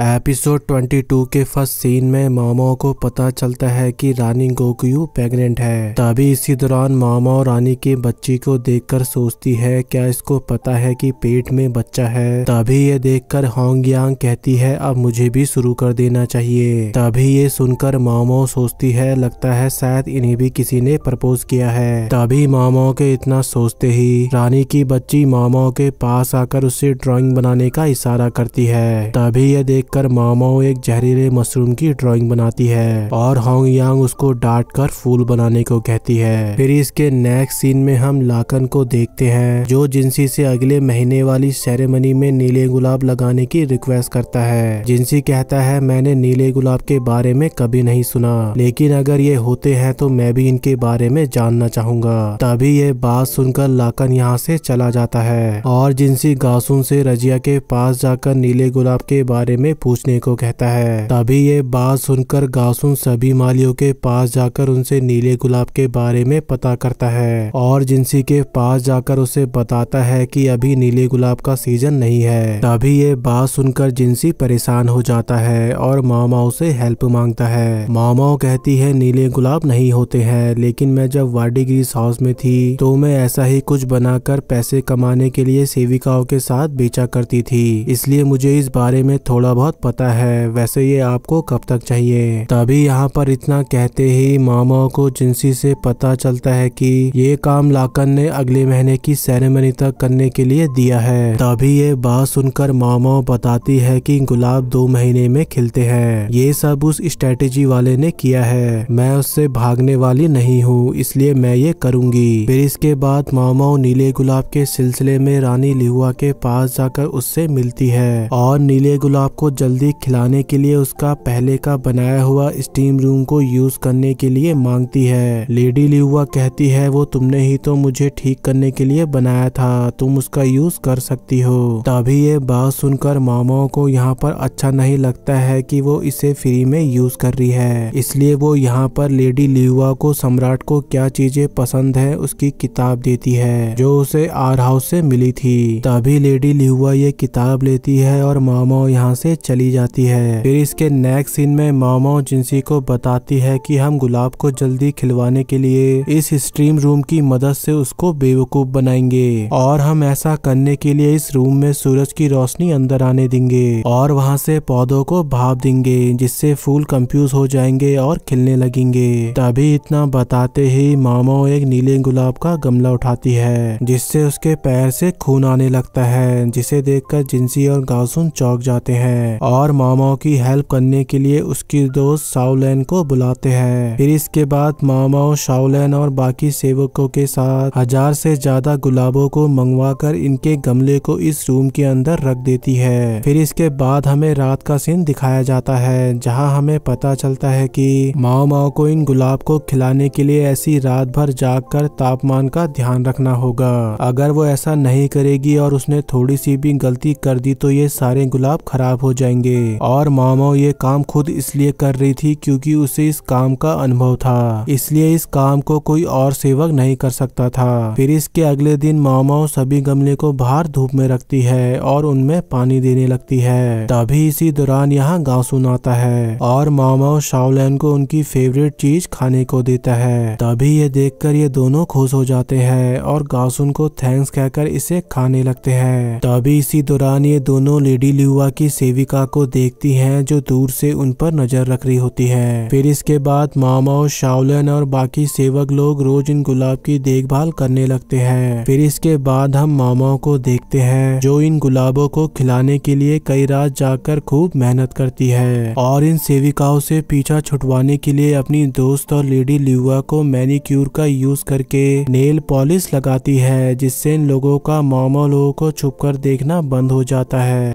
episode 22 के first scene में मामो को पता चलता है कि रानी गोकयू प्रेग्नेंट है तभी इसी दौरान मामा रानी के बच्ची को देखकर सोचती है क्या इसको पता है कि पेट में बच्चा है तभी ये देखकर होंगयांग कहती है अब मुझे भी शुरू कर देना चाहिए तभी ये सुनकर मामो सोचती है लगता है शायद इन्हें भी किसी ने प्रपोज किया है तभी मामो के इतना सोचते ही रानी की बच्ची मामो के पास आकर उसे ड्रॉइंग बनाने का इशारा करती है तभी ये देख देखकर मामाओ एक जहरीले मशरूम की ड्राइंग बनाती है और होंग यांग उसको डांट कर फूल बनाने को कहती है फिर इसके नेक्स्ट सीन में हम लाकन को देखते हैं जो जिन्सी से अगले महीने वाली सेरेमनी में नीले गुलाब लगाने की रिक्वेस्ट करता है जिन्सी कहता है मैंने नीले गुलाब के बारे में कभी नहीं सुना लेकिन अगर ये होते हैं तो मैं भी इनके बारे में जानना चाहूंगा तभी ये बात सुनकर लाकन यहाँ से चला जाता है और जिनसी गासुन से रजिया के पास जाकर नीले गुलाब के बारे में पूछने को कहता है तभी ये बात सुनकर गासुन सभी मालियों के पास जाकर उनसे नीले गुलाब के बारे में पता करता है और जिनसी के पास जाकर उसे बताता है कि अभी नीले गुलाब का सीजन नहीं है तभी ये बात सुनकर जिनसी परेशान हो जाता है और मामाओ से हेल्प मांगता है मामाओ कहती है नीले गुलाब नहीं होते हैं लेकिन मैं जब वाडीग्रीस हाउस में थी तो मैं ऐसा ही कुछ बनाकर पैसे कमाने के लिए सेविकाओं के साथ बेचा करती थी इसलिए मुझे इस बारे में थोड़ा बहुत बहुत पता है वैसे ये आपको कब तक चाहिए तभी यहाँ पर इतना कहते ही मामा को जिनसी से पता चलता है कि ये काम लाकन ने अगले महीने की सेरेमनी तक करने के लिए दिया है तभी ये बात सुनकर मामा बताती है कि गुलाब दो महीने में खिलते हैं ये सब उस स्ट्रेटेजी वाले ने किया है मैं उससे भागने वाली नहीं हूँ इसलिए मैं ये करूँगी फिर इसके बाद मामा नीले गुलाब के सिलसिले में रानी लिहुआ के पास जाकर उससे मिलती है और नीले गुलाब को जल्दी खिलाने के लिए उसका पहले का बनाया हुआ स्टीम रूम को यूज करने के लिए मांगती है लेडी लिवा कहती है वो तुमने ही तो मुझे ठीक करने के लिए बनाया था तुम उसका यूज कर सकती हो तभी ये बात सुनकर मामाओं को यहाँ पर अच्छा नहीं लगता है कि वो इसे फ्री में यूज कर रही है इसलिए वो यहाँ पर लेडी लिवा को सम्राट को क्या चीजें पसंद है उसकी किताब देती है जो उसे आर हाउस से मिली थी तभी लेडी लिवा ये किताब लेती है और मामा यहाँ से चली जाती है फिर इसके नेक्स्ट सीन में मामा जिनसी को बताती है कि हम गुलाब को जल्दी खिलवाने के लिए इस स्ट्रीम रूम की मदद से उसको बेवकूफ बनाएंगे और हम ऐसा करने के लिए इस रूम में सूरज की रोशनी अंदर आने देंगे और वहाँ से पौधों को भाप देंगे जिससे फूल कंफ्यूज हो जाएंगे और खिलने लगेंगे तभी इतना बताते ही मामो एक नीले गुलाब का गमला उठाती है जिससे उसके पैर से खून आने लगता है जिसे देखकर जिनसी और गासुन चौक जाते हैं हैं और मामाओ की हेल्प करने के लिए उसकी दोस्त साउलैन को बुलाते हैं फिर इसके बाद मामाओ शाउलैन और बाकी सेवकों के साथ हजार से ज्यादा गुलाबों को मंगवा कर इनके गमले को इस रूम के अंदर रख देती है फिर इसके बाद हमें रात का सीन दिखाया जाता है जहाँ हमें पता चलता है की माओ माओ को इन गुलाब को खिलाने के लिए ऐसी रात भर जाग कर तापमान का ध्यान रखना होगा अगर वो ऐसा नहीं करेगी और उसने थोड़ी सी भी गलती कर दी तो ये सारे गुलाब खराब हो जाएंगे और मामा ये काम खुद इसलिए कर रही थी क्योंकि उसे इस काम का अनुभव था इसलिए इस काम को कोई और सेवक नहीं कर सकता था फिर इसके अगले दिन मामा सभी गमले को बाहर धूप में रखती है और उनमें पानी देने लगती है तभी इसी दौरान यहाँ गाँव सुनाता आता है और मामा शावलैन को उनकी फेवरेट चीज खाने को देता है तभी ये देखकर ये दोनों खुश हो जाते हैं और गासुन को थैंक्स कहकर इसे खाने लगते हैं तभी इसी दौरान ये दोनों लेडी लिवा की सेविका शिका को देखती हैं जो दूर से उन पर नजर रख रही होती है फिर इसके बाद मामा और शावलन और बाकी सेवक लोग रोज इन गुलाब की देखभाल करने लगते हैं फिर इसके बाद हम मामाओं को देखते हैं जो इन गुलाबों को खिलाने के लिए कई रात जाकर खूब मेहनत करती है और इन सेविकाओं से पीछा छुटवाने के लिए अपनी दोस्त और लेडी लिवा को मैनिक्यूर का यूज करके नेल पॉलिश लगाती है जिससे इन लोगों का मामा लोगों को छुप देखना बंद हो जाता है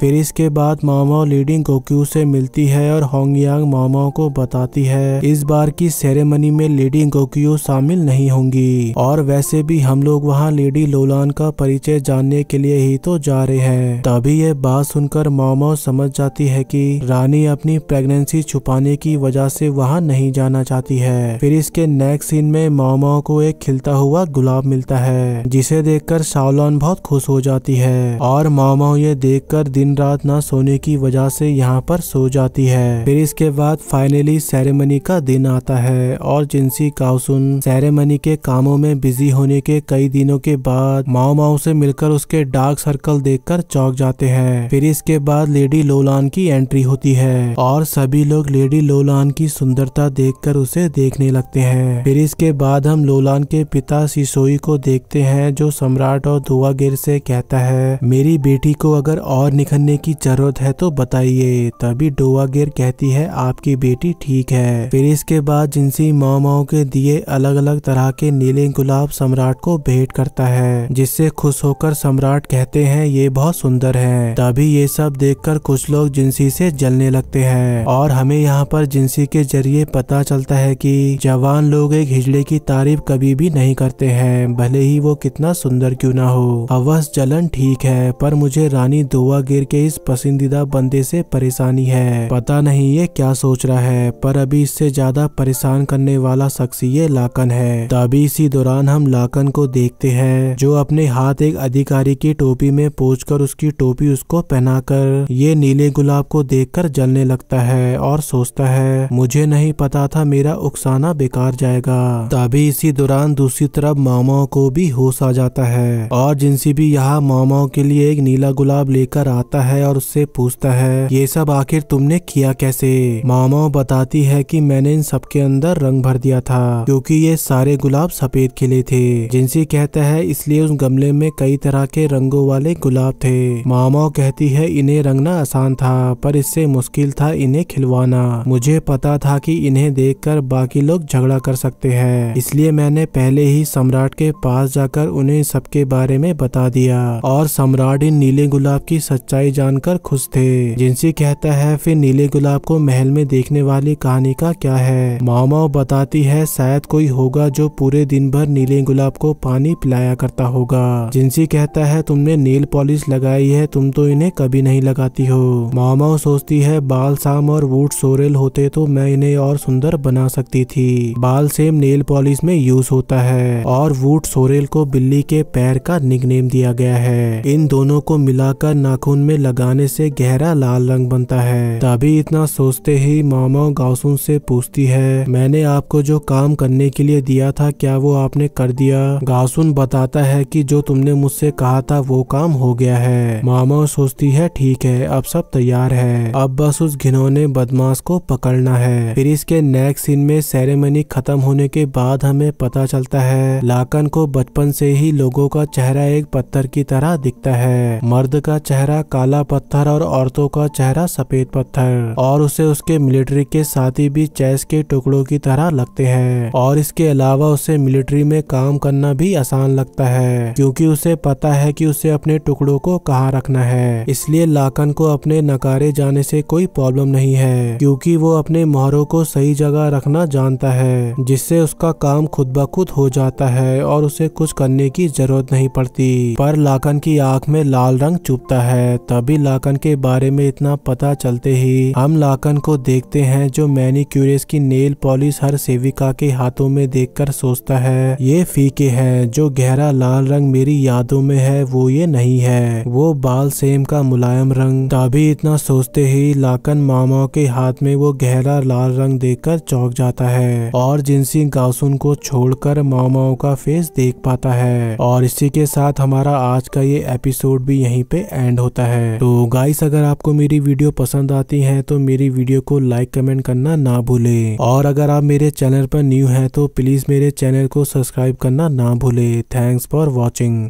फिर इसके बाद मामा लीडिंग कोक्यू से मिलती है और होंगयांग मामा को बताती है इस बार की सेरेमनी में लीडिंग कोक्यू शामिल नहीं होंगी और वैसे भी हम लोग वहाँ लेडी लोलान का परिचय जानने के लिए ही तो जा रहे हैं तभी ये बात सुनकर मामा समझ जाती है की रानी अपनी प्रेगनेंसी छुपाने की वजह से वहाँ नहीं जाना चाहती है फिर इसके नेक्स्ट सीन में मामा को एक खिलता हुआ गुलाब मिलता है जिसे देखकर शाओलान बहुत खुश हो जाती है और मामा ये देखकर दिन दिन रात ना सोने की वजह से यहाँ पर सो जाती है फिर इसके बाद फाइनली सेरेमनी का दिन आता है और जिनसी काउसुन सेरेमनी के कामों में बिजी होने के कई दिनों के बाद माओ माओ से मिलकर उसके डार्क सर्कल देख चौक जाते हैं फिर इसके बाद लेडी लोलान की एंट्री होती है और सभी लोग लेडी लोलान की सुंदरता देख उसे देखने लगते है फिर इसके बाद हम लोलान के पिता सिसोई को देखते हैं जो सम्राट और धुआगिर से कहता है मेरी बेटी को अगर और निखर करने की जरूरत है तो बताइए तभी डोवागेर कहती है आपकी बेटी ठीक है फिर इसके बाद जिनसी मामाओं के दिए अलग अलग तरह के नीले गुलाब सम्राट को भेंट करता है जिससे खुश होकर सम्राट कहते हैं ये बहुत सुंदर है तभी ये सब देख कुछ लोग जिनसी से जलने लगते हैं और हमें यहाँ पर जिनसी के जरिए पता चलता है कि जवान लोग एक हिजड़े की तारीफ कभी भी नहीं करते हैं भले ही वो कितना सुंदर क्यों ना हो अवश्य जलन ठीक है पर मुझे रानी गिर के इस पसंदीदा बंदे से परेशानी है पता नहीं ये क्या सोच रहा है पर अभी इससे ज्यादा परेशान करने वाला शख्स ये लाकन है तभी इसी दौरान हम लाकन को देखते हैं जो अपने हाथ एक अधिकारी की टोपी में पोच कर उसकी टोपी उसको पहनाकर ये नीले गुलाब को देखकर जलने लगता है और सोचता है मुझे नहीं पता था मेरा उकसाना बेकार जाएगा तभी इसी दौरान दूसरी तरफ मामाओं को भी होश आ जाता है और जिनसी भी यहाँ मामाओं के लिए एक नीला गुलाब लेकर आता आता है और उससे पूछता है ये सब आखिर तुमने किया कैसे मामा बताती है कि मैंने इन सबके अंदर रंग भर दिया था क्योंकि ये सारे गुलाब सफेद खिले थे जिनसी कहता है इसलिए उस गमले में कई तरह के रंगों वाले गुलाब थे मामा कहती है इन्हें रंगना आसान था पर इससे मुश्किल था इन्हें खिलवाना मुझे पता था कि इन्हें देखकर बाकी लोग झगड़ा कर सकते हैं इसलिए मैंने पहले ही सम्राट के पास जाकर उन्हें सबके बारे में बता दिया और सम्राट इन नीले गुलाब की सच्चाई सच्चाई जानकर खुश थे जिनसी कहता है फिर नीले गुलाब को महल में देखने वाली कहानी का क्या है मामाओ बताती है शायद कोई होगा जो पूरे दिन भर नीले गुलाब को पानी पिलाया करता होगा जिनसी कहता है तुमने नील पॉलिश लगाई है तुम तो इन्हें कभी नहीं लगाती हो मामाओ सोचती है बाल साम और वूट सोरेल होते तो मैं इन्हें और सुंदर बना सकती थी बाल सेम नेल पॉलिश में यूज होता है और वूट सोरेल को बिल्ली के पैर का निगनेम दिया गया है इन दोनों को मिलाकर नाखून में लगाने से गहरा लाल रंग बनता है तभी इतना सोचते ही मामा गाउसुन से पूछती है मैंने आपको जो काम करने के लिए दिया था क्या वो आपने कर दिया गाउसुन बताता है कि जो तुमने मुझसे कहा था वो काम हो गया है मामा सोचती है ठीक है अब सब तैयार है अब बस उस घिनौने बदमाश को पकड़ना है फिर इसके नेक्स्ट सीन में सेरेमनी खत्म होने के बाद हमें पता चलता है लाकन को बचपन से ही लोगों का चेहरा एक पत्थर की तरह दिखता है मर्द का चेहरा काला पत्थर और औरतों का चेहरा सफेद पत्थर और उसे उसके मिलिट्री के साथी भी चेस के टुकड़ों की तरह लगते हैं और इसके अलावा उसे मिलिट्री में काम करना भी आसान लगता है क्योंकि उसे पता है कि उसे अपने टुकड़ों को कहाँ रखना है इसलिए लाखन को अपने नकारे जाने से कोई प्रॉब्लम नहीं है क्योंकि वो अपने मोहरों को सही जगह रखना जानता है जिससे उसका काम खुद ब खुद हो जाता है और उसे कुछ करने की जरूरत नहीं पड़ती पर लाखन की आंख में लाल रंग चुपता है तभी लाकन के बारे में इतना पता चलते ही हम लाकन को देखते हैं जो मैनी क्यूरियस की नेल पॉलिश हर सेविका के हाथों में देखकर सोचता है ये फीके है जो गहरा लाल रंग मेरी यादों में है वो ये नहीं है वो बाल सेम का मुलायम रंग तभी इतना सोचते ही लाकन मामा के हाथ में वो गहरा लाल रंग देखकर चौक जाता है और जिनसी गासुन को छोड़कर मामाओं का फेस देख पाता है और इसी के साथ हमारा आज का ये एपिसोड भी यहीं पे एंड होता है है तो गाइस अगर आपको मेरी वीडियो पसंद आती है तो मेरी वीडियो को लाइक कमेंट करना ना भूले और अगर आप मेरे चैनल पर न्यू है तो प्लीज मेरे चैनल को सब्सक्राइब करना ना भूले थैंक्स फॉर वॉचिंग